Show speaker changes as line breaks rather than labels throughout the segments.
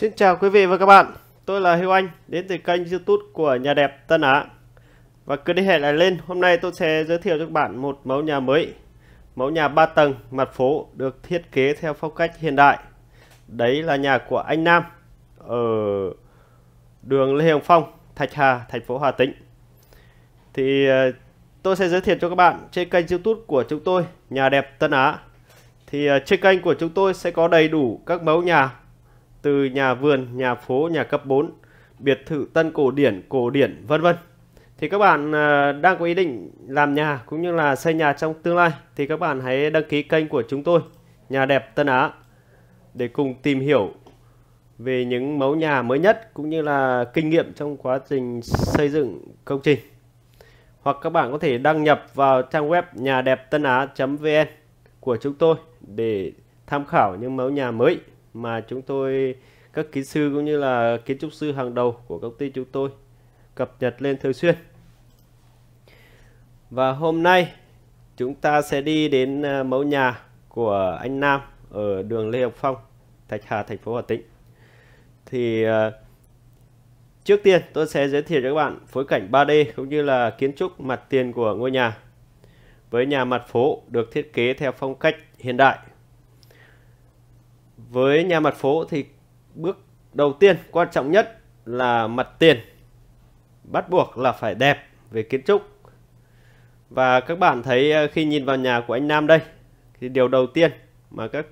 Xin chào quý vị và các bạn, tôi là Hiếu Anh đến từ kênh youtube của Nhà Đẹp Tân Á Và cứ đi hệ lại lên, hôm nay tôi sẽ giới thiệu cho các bạn một mẫu nhà mới Mẫu nhà 3 tầng, mặt phố được thiết kế theo phong cách hiện đại Đấy là nhà của anh Nam ở đường Lê Hồng Phong, Thạch Hà, thành phố Hà Tĩnh Thì ờ, tôi sẽ giới thiệu cho các bạn trên kênh youtube của chúng tôi Nhà Đẹp Tân Á Thì ờ, trên kênh của chúng tôi sẽ có đầy đủ các mẫu nhà từ nhà vườn, nhà phố, nhà cấp 4, biệt thự tân cổ điển, cổ điển, vân vân. Thì các bạn à, đang có ý định làm nhà cũng như là xây nhà trong tương lai thì các bạn hãy đăng ký kênh của chúng tôi, Nhà đẹp Tân Á để cùng tìm hiểu về những mẫu nhà mới nhất cũng như là kinh nghiệm trong quá trình xây dựng công trình. Hoặc các bạn có thể đăng nhập vào trang web nhà đẹp tân á.vn của chúng tôi để tham khảo những mẫu nhà mới mà chúng tôi các kỹ sư cũng như là kiến trúc sư hàng đầu của công ty chúng tôi cập nhật lên thường xuyên. Và hôm nay chúng ta sẽ đi đến à, mẫu nhà của anh Nam ở đường Lê Hồng Phong, Thạch Hà, thành phố Hà Tĩnh. Thì à, trước tiên tôi sẽ giới thiệu cho các bạn phối cảnh 3D cũng như là kiến trúc mặt tiền của ngôi nhà. Với nhà mặt phố được thiết kế theo phong cách hiện đại với nhà mặt phố thì bước đầu tiên quan trọng nhất là mặt tiền bắt buộc là phải đẹp về kiến trúc và các bạn thấy ờ, khi nhìn vào nhà của anh Nam đây thì điều đầu tiên mà các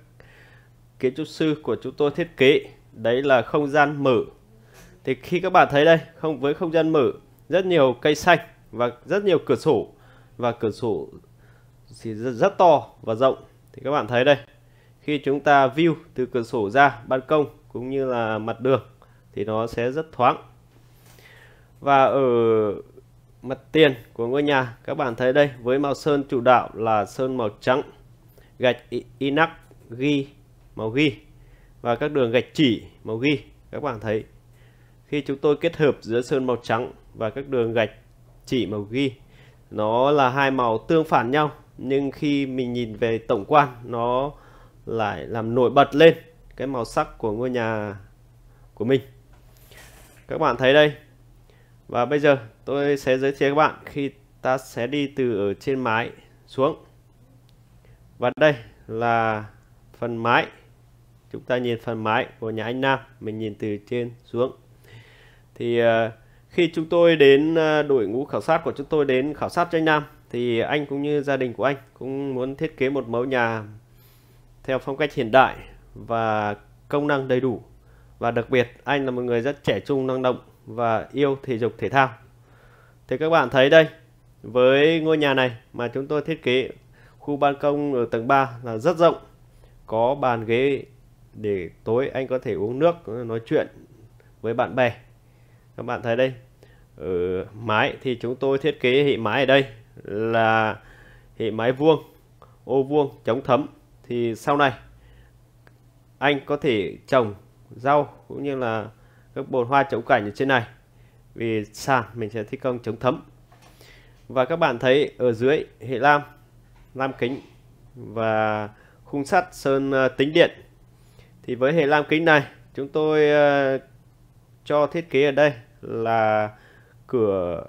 kiến trúc sư của chúng tôi thiết kế đấy là không gian mở thì khi các bạn thấy đây không với không gian mở rất nhiều cây xanh và rất nhiều cửa sổ và cửa sổ thì rất, rất to và rộng thì các bạn thấy đây khi chúng ta view từ cửa sổ ra ban công cũng như là mặt đường thì nó sẽ rất thoáng và ở mặt tiền của ngôi nhà các bạn thấy đây với màu sơn chủ đạo là sơn màu trắng gạch inox ghi màu ghi và các đường gạch chỉ màu ghi các bạn thấy khi chúng tôi kết hợp giữa sơn màu trắng và các đường gạch chỉ màu ghi nó là hai màu tương phản nhau nhưng khi mình nhìn về tổng quan nó lại làm nổi bật lên cái màu sắc của ngôi nhà của mình các bạn thấy đây và bây giờ tôi sẽ giới thiệu các bạn khi ta sẽ đi từ ở trên mái xuống và đây là phần mái chúng ta nhìn phần mái của nhà anh Nam mình nhìn từ trên xuống thì ờ, khi chúng tôi đến ờ, đội ngũ khảo sát của chúng tôi đến khảo sát cho anh Nam thì anh cũng như gia đình của anh cũng muốn thiết kế một mẫu nhà theo phong cách hiện đại và công năng đầy đủ. Và đặc biệt anh là một người rất trẻ trung năng động và yêu thể dục thể thao. Thì các bạn thấy đây, với ngôi nhà này mà chúng tôi thiết kế khu ban công ở tầng 3 là rất rộng, có bàn ghế để tối anh có thể uống nước, nói chuyện với bạn bè. Các bạn thấy đây, ở mái thì chúng tôi thiết kế hệ mái ở đây là hệ mái vuông, ô vuông chống thấm thì sau này anh có thể trồng rau cũng như là các bồn hoa chậu cảnh ở trên này vì sàn mình sẽ thi công chống thấm và các bạn thấy ở dưới hệ lam lam kính và khung sắt sơn ờ, tính điện thì với hệ lam kính này chúng tôi ờ, cho thiết kế ở đây là cửa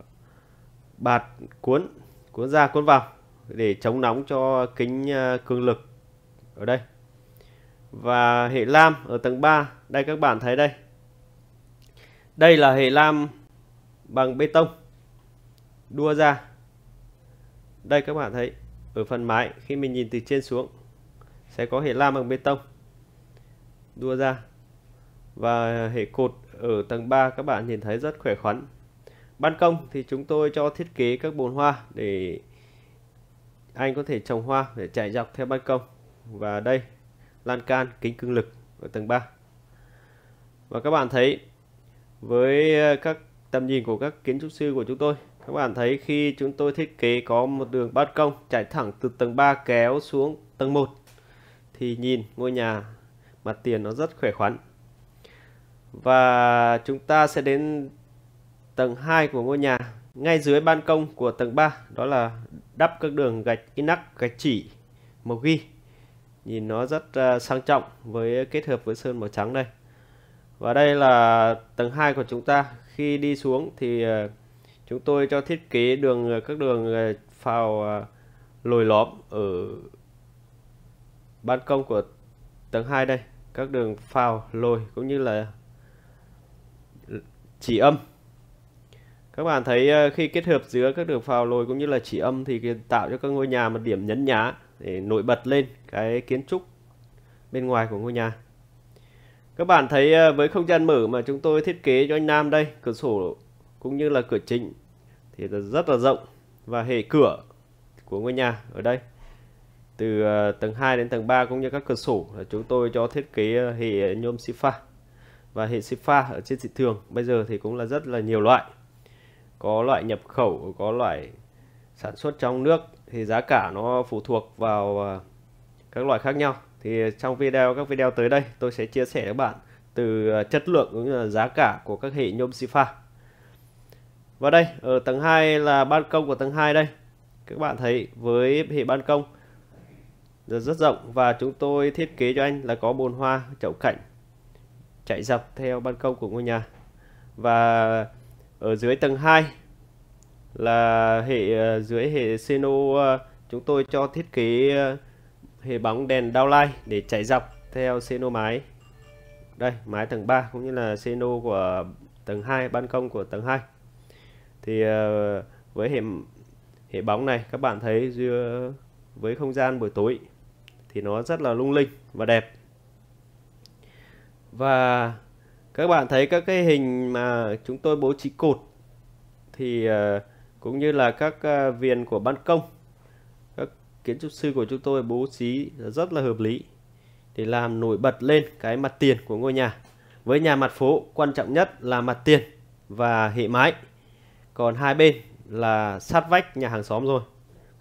bạt cuốn cuốn ra cuốn vào để chống nóng cho kính ờ, cường lực ở đây và hệ lam ở tầng 3 đây các bạn thấy đây đây là hệ lam bằng bê tông đua ra đây các bạn thấy ở phần mái khi mình nhìn từ trên xuống sẽ có hệ lam bằng bê tông đua ra và hệ cột ở tầng 3 các bạn nhìn thấy rất khỏe khoắn ban công thì chúng tôi cho thiết kế các bồn hoa để anh có thể trồng hoa để chạy dọc theo ban công và đây lan can kính cương lực ở tầng 3 và các bạn thấy với ờ, các tầm nhìn của các kiến trúc sư của chúng tôi các bạn thấy khi chúng tôi thiết kế có một đường ban công chạy thẳng từ tầng 3 kéo xuống tầng 1 thì nhìn ngôi nhà mặt tiền nó rất khỏe khoắn và chúng ta sẽ đến tầng 2 của ngôi nhà ngay dưới ban công của tầng 3 đó là đắp các đường gạch inox gạch chỉ màu ghi nhìn nó rất uh, sang trọng với kết hợp với sơn màu trắng đây và đây là tầng 2 của chúng ta khi đi xuống thì uh, chúng tôi cho thiết kế đường à, các đường phào lồi lõm ở ban công của tầng 2 đây các đường phào lồi cũng như là chỉ âm các bạn thấy khi kết hợp giữa các đường phào lồi cũng như là chỉ âm thì tạo cho các ngôi nhà một điểm nhấn nhá để nổi bật lên cái kiến trúc bên ngoài của ngôi nhà các bạn thấy ờ, với không gian mở mà chúng tôi thiết kế cho anh Nam đây cửa sổ cũng như là cửa chính thì rất là rộng và hệ cửa của ngôi nhà ở đây từ ờ, tầng 2 đến tầng 3 cũng như các cửa sổ là chúng tôi cho thiết kế ờ, hệ nhôm sifa và hệ sifa ở trên thị trường bây giờ thì cũng là rất là nhiều loại có loại nhập khẩu có loại sản xuất trong nước thì giá cả nó phụ thuộc vào à, các loại khác nhau thì trong video các video tới đây tôi sẽ chia sẻ với bạn từ à, chất lượng cũng như là giá cả của các hệ nhôm sifa và đây ở tầng 2 là ban công của tầng 2 đây các bạn thấy với hệ ban công rất rộng và chúng tôi thiết kế cho anh là có bồn hoa chậu cảnh chạy dọc theo ban công của ngôi nhà và ở dưới tầng 2 là hệ ờ, dưới hệ Seno ờ, chúng tôi cho thiết kế ờ, hệ bóng đèn downlight để chạy dọc theo Seno mái. Đây, mái tầng 3 cũng như là Seno của tầng 2, ban công của tầng 2. Thì với hệ hệ bóng này các bạn thấy với không gian buổi tối thì nó rất là lung linh và đẹp. Và các bạn thấy các cái hình mà chúng tôi bố trí cột thì uh, cũng như là các à, viền của ban công các kiến trúc sư của chúng tôi bố trí rất là hợp lý để làm nổi bật lên cái mặt tiền của ngôi nhà với nhà mặt phố quan trọng nhất là mặt tiền và hệ mái còn hai bên là sát vách nhà hàng xóm rồi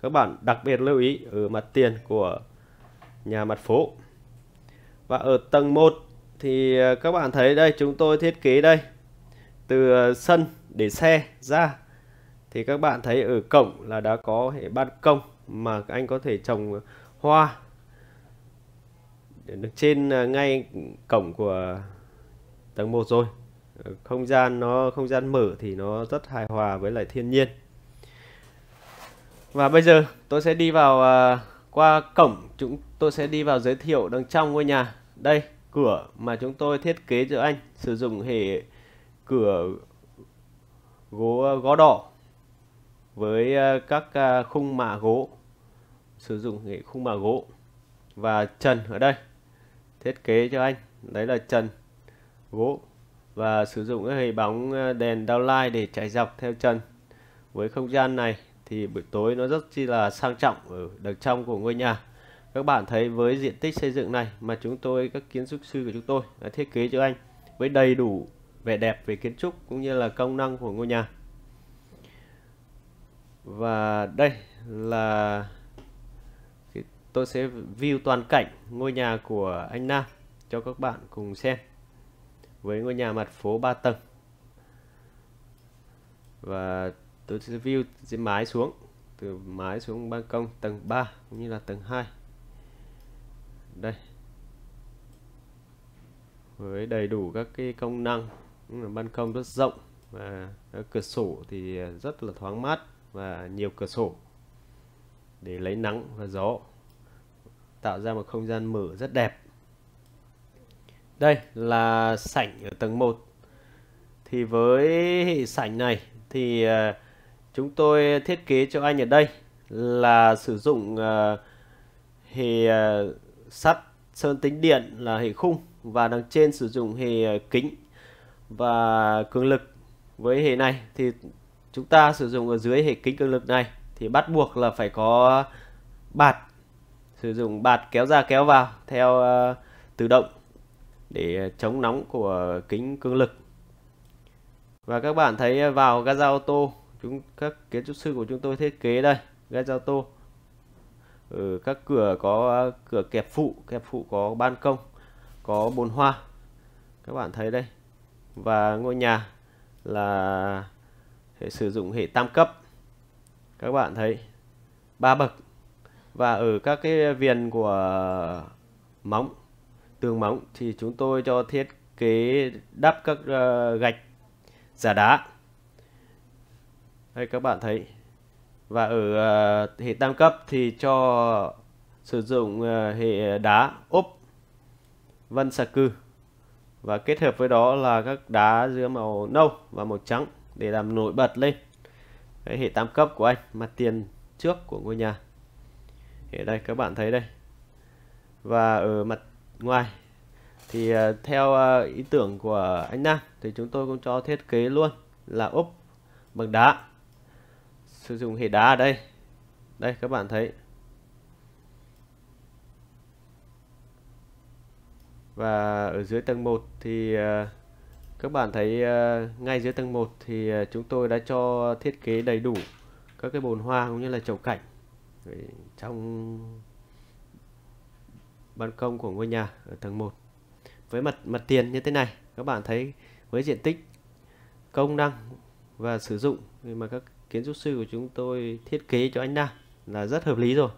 các bạn đặc biệt lưu ý ở mặt tiền của nhà mặt phố và ở tầng 1 thì à, các bạn thấy đây chúng tôi thiết kế đây từ à, sân để xe ra thì các bạn thấy ở cổng là đã có hệ ban công mà anh có thể trồng hoa trên à, ngay cổng của tầng 1 rồi ờ, không gian nó không gian mở thì nó rất hài hòa với lại thiên nhiên và bây giờ tôi sẽ đi vào uh, qua cổng chúng tôi sẽ đi vào giới thiệu đằng trong ngôi nhà đây cửa mà chúng tôi thiết kế cho anh sử dụng hệ cửa gỗ à, gó đỏ với ờ, các ờ, khung mạ gỗ sử dụng cái khung mạ gỗ và trần ở đây thiết kế cho anh đấy là trần gỗ và sử dụng cái hệ bóng ờ, đèn downlight để chạy dọc theo trần với không gian này thì buổi tối nó rất chi là sang trọng ở đằng trong của ngôi nhà các bạn thấy với diện tích xây dựng này mà chúng tôi các kiến trúc sư của chúng tôi đã thiết kế cho anh với đầy đủ vẻ đẹp về kiến trúc cũng như là công năng của ngôi nhà và đây là tôi sẽ view toàn cảnh ngôi nhà của anh Nam cho các bạn cùng xem với ngôi nhà mặt phố 3 tầng và tôi sẽ view dưới mái xuống từ mái xuống ban công tầng 3 cũng như là tầng 2 đây với đầy đủ các cái công năng ban công rất rộng và cửa sổ thì rất là thoáng mát và nhiều cửa sổ để lấy nắng và gió tạo ra một không gian mở rất đẹp đây là sảnh ở tầng 1 thì với sảnh này thì ờ, chúng tôi thiết kế cho anh ở đây là sử dụng ờ, hệ ờ, sắt sơn tính điện là hệ khung và đằng trên sử dụng hệ kính và cường lực với hệ này thì chúng ta sử dụng ở dưới hệ kính cường lực này thì bắt buộc là phải có bạt sử dụng bạt kéo ra kéo vào theo uh, tự động để chống nóng của kính cường lực và các bạn thấy vào gara ô tô chúng các kiến trúc sư của chúng tôi thiết kế đây gara ô tô ở ừ, các cửa có cửa kẹp phụ kẹp phụ có ban công có bồn hoa các bạn thấy đây và ngôi nhà là hệ sử dụng hệ tam cấp các bạn thấy ba bậc và ở các cái viền của móng tường móng thì chúng tôi cho thiết kế đắp các ờ, gạch giả đá đây các bạn thấy và ở ờ, hệ tam cấp thì cho sử dụng ờ, hệ đá ốp vân sạc cư và kết hợp với đó là các đá giữa màu nâu và màu trắng để làm nổi bật lên cái hệ tam cấp của anh mặt tiền trước của ngôi nhà ở đây các bạn thấy đây và ở mặt ngoài thì à, theo à, ý tưởng của anh Nam thì chúng tôi cũng cho thiết kế luôn là ốp bằng đá sử dụng hệ đá ở đây đây các bạn thấy và ở dưới tầng 1 thì à, các bạn thấy ờ, ngay dưới tầng 1 thì ờ, chúng tôi đã cho thiết kế đầy đủ các cái bồn hoa cũng như là chậu cảnh trong ban công của ngôi nhà ở tầng 1 với mặt mặt tiền như thế này các bạn thấy với diện tích công năng và sử dụng mà các kiến trúc sư của chúng tôi thiết kế cho anh Nam là rất hợp lý rồi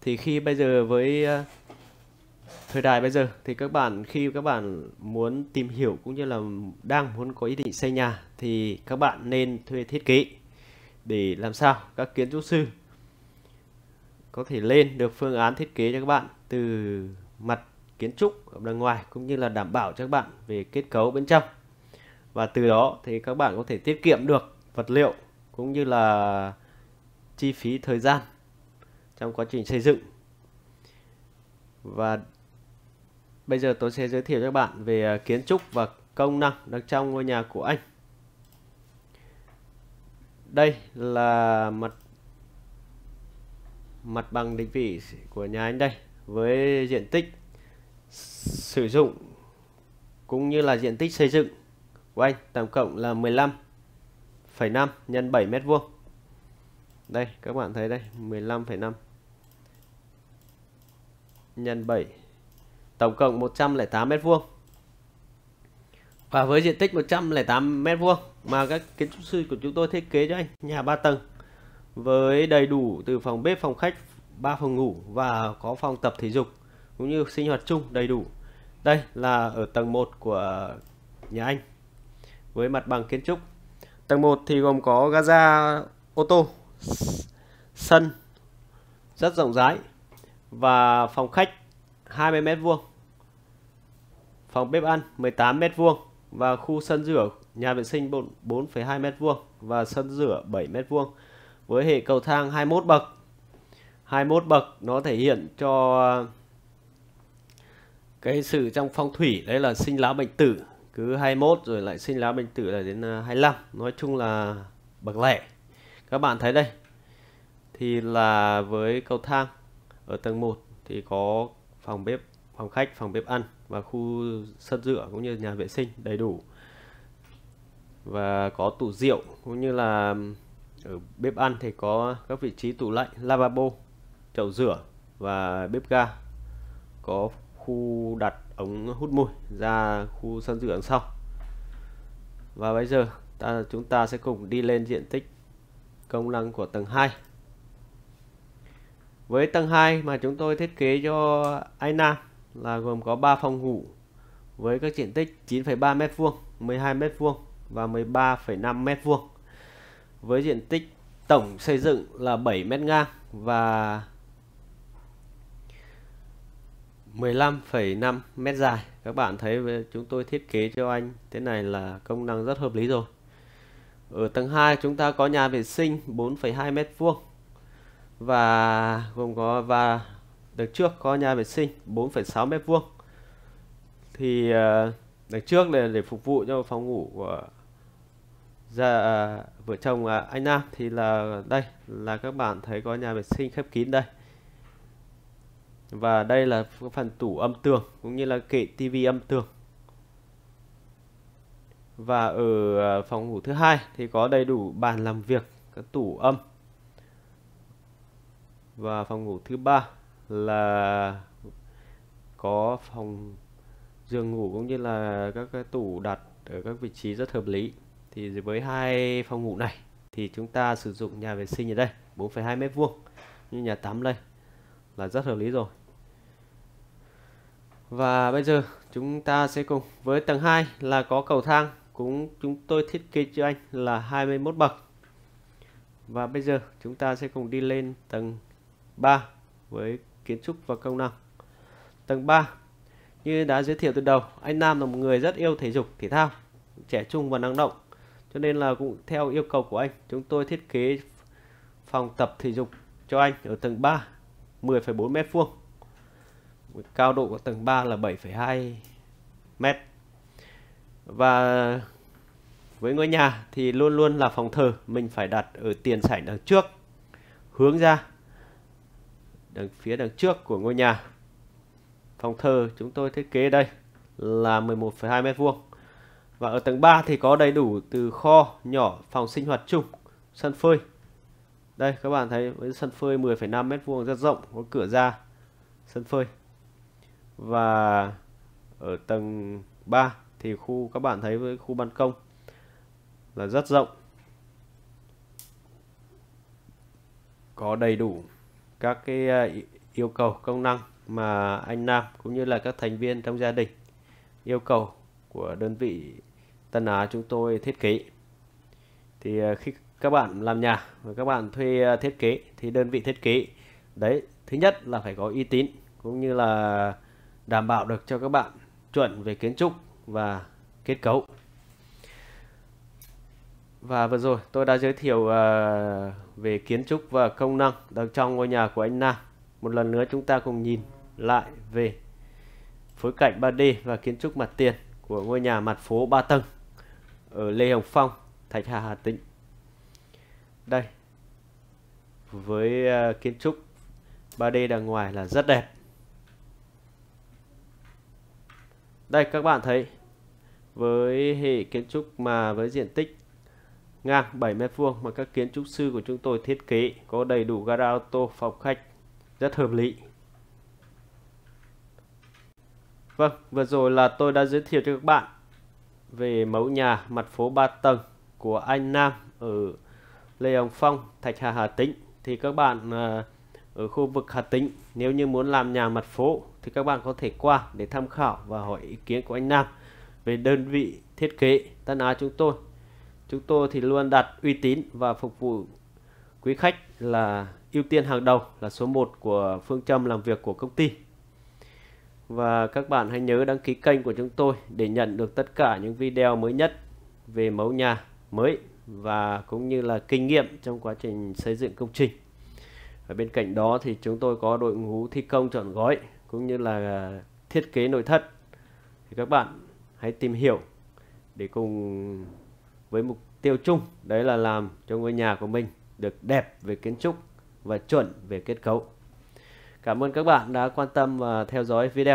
thì khi bây giờ với ờ, thời đại bây giờ thì các bạn khi các bạn muốn tìm hiểu cũng như là đang muốn có ý định xây nhà thì các bạn nên thuê thiết kế để làm sao các kiến trúc sư có thể lên được phương án thiết kế cho các bạn từ mặt kiến trúc ở bên ngoài cũng như là đảm bảo cho các bạn về kết cấu bên trong và từ đó thì các bạn có thể tiết kiệm được vật liệu cũng như là chi phí thời gian trong quá trình xây dựng và Bây giờ tôi sẽ giới thiệu cho các bạn về à, kiến trúc và công năng đằng trong ngôi nhà của anh. Đây là mặt mặt bằng định vị của nhà anh đây với diện tích sử dụng cũng như là diện tích xây dựng của anh tổng cộng là 15,5 nhân 7 mét vuông. Đây các bạn thấy đây 15,5 nhân 7 tổng cộng 108 mét vuông và với diện tích 108 mét vuông mà các kiến trúc sư của chúng tôi thiết kế cho anh nhà 3 tầng với đầy đủ từ phòng bếp phòng khách 3 phòng ngủ và có phòng tập thể dục cũng như sinh hoạt chung đầy đủ đây là ở tầng 1 của nhà anh với mặt bằng kiến trúc tầng 1 thì gồm có gara ô tô sân rất rộng rãi và phòng khách 20 mét vuông phòng bếp ăn 18 m2 và khu sân rửa nhà vệ sinh 4,2 m2 và sân rửa 7 m2 với hệ cầu thang 21 bậc. 21 bậc nó thể hiện cho cái sự trong phong thủy đấy là sinh lá bệnh tử cứ 21 rồi lại sinh lá bệnh tử là đến 25 à, nói chung là bậc lẻ các bạn thấy đây thì là với cầu thang ở tầng 1 thì có phòng bếp phòng khách phòng bếp ăn và khu sân rửa cũng như nhà vệ sinh đầy đủ và có tủ rượu cũng như là ở bếp ăn thì có các vị trí tủ lạnh lavabo chậu rửa và bếp ga có khu đặt ống hút mùi ra khu sân rửa đằng sau và bây giờ ta, chúng ta sẽ cùng đi lên diện tích công năng của tầng 2 với tầng 2 mà chúng tôi thiết kế cho Aina là gồm có 3 phòng ngủ với các diện tích 9,3 m2, 12 m2 và 13,5 m2. Với diện tích tổng xây dựng là 7 m ngang và 15,5 m dài. Các bạn thấy chúng tôi thiết kế cho anh thế này là công năng rất hợp lý rồi. Ở tầng 2 chúng ta có nhà vệ sinh 4,2 m2 và gồm có và đằng trước có nhà vệ sinh 4,6 mét vuông thì ờ, đằng trước là để phục vụ cho phòng ngủ của gia à, vợ chồng à, anh Nam thì là đây là các bạn thấy có nhà vệ sinh khép kín đây và đây là phần tủ âm tường cũng như là kệ tivi âm tường và ở à, phòng ngủ thứ hai thì có đầy đủ bàn làm việc các tủ âm và phòng ngủ thứ ba là có phòng giường ngủ cũng như là các cái tủ đặt ở các vị trí rất hợp lý thì với hai phòng ngủ này thì chúng ta sử dụng nhà vệ sinh ở đây 4,2 mét vuông như nhà tắm đây là rất hợp lý rồi và bây giờ chúng ta sẽ cùng với tầng 2 là có cầu thang cũng chúng tôi thiết kế cho anh là 21 bậc và bây giờ chúng ta sẽ cùng đi lên tầng 3 với kiến trúc và công năng. Tầng 3 Như đã giới thiệu từ đầu, anh Nam là một người rất yêu thể dục, thể thao, trẻ trung và năng động. Cho nên là cũng theo yêu cầu của anh, chúng tôi thiết kế phòng tập thể dục cho anh ở tầng 3, 10,4 m2. Cao độ của tầng 3 là 7,2 m. Và với ngôi nhà thì luôn luôn là phòng thờ mình phải đặt ở tiền sảnh đằng trước hướng ra đằng phía đằng trước của ngôi nhà phòng thờ chúng tôi thiết kế đây là 11,2 mét vuông và ở tầng 3 thì có đầy đủ từ kho nhỏ phòng sinh hoạt chung sân phơi đây các bạn thấy với sân phơi 10,5 mét vuông rất rộng có cửa ra sân phơi và ở tầng 3 thì khu các bạn thấy với khu ban công là rất rộng có đầy đủ các cái à, yêu cầu công năng mà anh Nam cũng như là các thành viên trong gia đình yêu cầu của đơn vị Tân Á chúng tôi thiết kế. Thì à, khi các bạn làm nhà và các bạn thuê à, thiết kế thì đơn vị thiết kế đấy thứ nhất là phải có uy tín cũng như là đảm bảo được cho các bạn chuẩn về kiến trúc và kết cấu và vừa rồi tôi đã giới thiệu ờ, về kiến trúc và công năng được trong ngôi nhà của anh Nam. Một lần nữa chúng ta cùng nhìn lại về phối cảnh 3D và kiến trúc mặt tiền của ngôi nhà mặt phố 3 tầng ở Lê Hồng Phong, Thạch Hà, Hà Tĩnh. Đây, với ờ, kiến trúc 3D đằng ngoài là rất đẹp. Đây các bạn thấy với hệ kiến trúc mà với diện tích ngang 7 mét vuông mà các kiến trúc sư của chúng tôi thiết kế có đầy đủ gara ô tô, phòng khách rất hợp lý. Vâng, vừa rồi là tôi đã giới thiệu cho các bạn về mẫu nhà mặt phố 3 tầng của anh Nam ở Lê Hồng Phong, Thạch Hà, Hà Tĩnh. Thì các bạn à, ở khu vực Hà Tĩnh nếu như muốn làm nhà mặt phố thì các bạn có thể qua để tham khảo và hỏi ý kiến của anh Nam về đơn vị thiết kế Tân Á chúng tôi Chúng tôi thì luôn đặt uy tín và phục vụ quý khách là ưu tiên hàng đầu là số 1 của phương châm làm việc của công ty. Và các bạn hãy nhớ đăng ký kênh của chúng tôi để nhận được tất cả những video mới nhất về mẫu nhà mới và cũng như là kinh nghiệm trong quá trình xây dựng công trình. Ở bên cạnh đó thì chúng tôi có đội ngũ thi công chọn gói cũng như là thiết kế nội thất. Thì các bạn hãy tìm hiểu để cùng với mục tiêu chung đấy là làm cho ngôi nhà của mình được đẹp về kiến trúc và chuẩn về kết cấu. Cảm ơn các bạn đã quan tâm và theo dõi video.